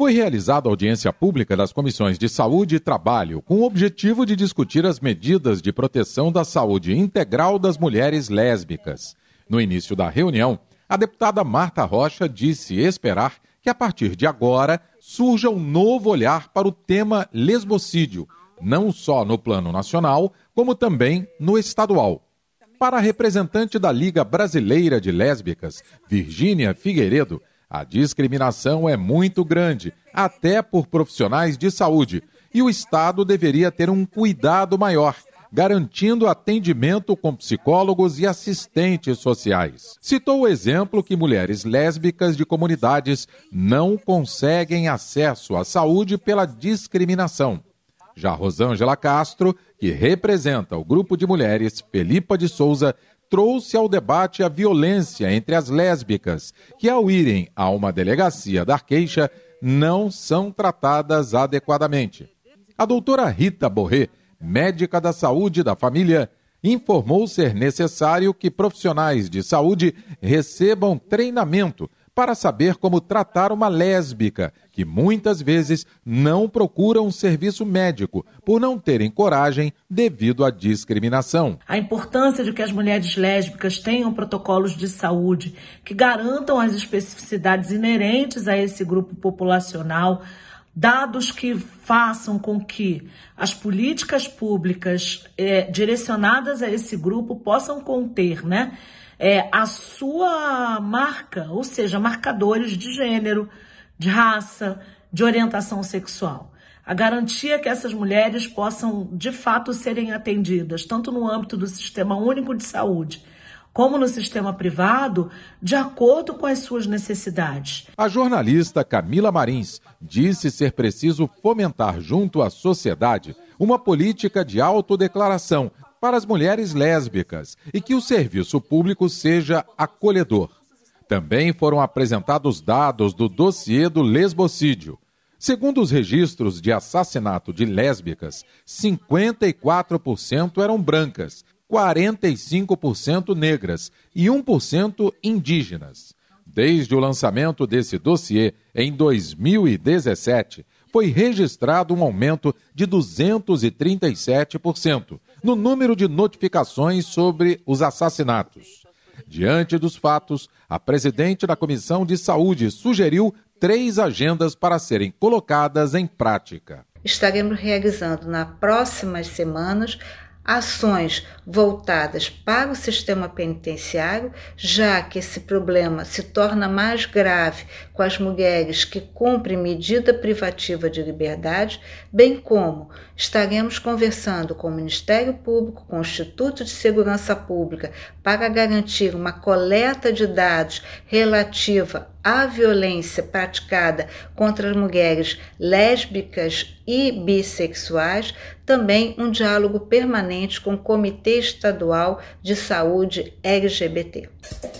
foi realizada audiência pública das comissões de saúde e trabalho, com o objetivo de discutir as medidas de proteção da saúde integral das mulheres lésbicas. No início da reunião, a deputada Marta Rocha disse esperar que, a partir de agora, surja um novo olhar para o tema lesbocídio, não só no plano nacional, como também no estadual. Para a representante da Liga Brasileira de Lésbicas, Virgínia Figueiredo, a discriminação é muito grande, até por profissionais de saúde, e o Estado deveria ter um cuidado maior garantindo atendimento com psicólogos e assistentes sociais. Citou o exemplo que mulheres lésbicas de comunidades não conseguem acesso à saúde pela discriminação. Já Rosângela Castro, que representa o grupo de mulheres Felipa de Souza, trouxe ao debate a violência entre as lésbicas, que ao irem a uma delegacia dar queixa, não são tratadas adequadamente. A doutora Rita Borré, médica da saúde da família, informou ser necessário que profissionais de saúde recebam treinamento para saber como tratar uma lésbica, que muitas vezes não procura um serviço médico por não terem coragem devido à discriminação. A importância de que as mulheres lésbicas tenham protocolos de saúde que garantam as especificidades inerentes a esse grupo populacional dados que façam com que as políticas públicas eh, direcionadas a esse grupo possam conter, né? é, a sua marca, ou seja, marcadores de gênero, de raça, de orientação sexual. A garantia que essas mulheres possam, de fato, serem atendidas, tanto no âmbito do Sistema Único de Saúde, como no sistema privado, de acordo com as suas necessidades. A jornalista Camila Marins disse ser preciso fomentar junto à sociedade uma política de autodeclaração para as mulheres lésbicas e que o serviço público seja acolhedor. Também foram apresentados dados do dossiê do lesbocídio. Segundo os registros de assassinato de lésbicas, 54% eram brancas, 45% negras e 1% indígenas. Desde o lançamento desse dossiê em 2017, foi registrado um aumento de 237% no número de notificações sobre os assassinatos. Diante dos fatos, a presidente da Comissão de Saúde sugeriu três agendas para serem colocadas em prática. Estaremos realizando nas próximas semanas ações voltadas para o sistema penitenciário, já que esse problema se torna mais grave com as mulheres que cumprem medida privativa de liberdade, bem como estaremos conversando com o Ministério Público, com o Instituto de Segurança Pública, para garantir uma coleta de dados relativa à violência praticada contra as mulheres lésbicas e bissexuais, também um diálogo permanente juntamente com o Comitê Estadual de Saúde LGBT.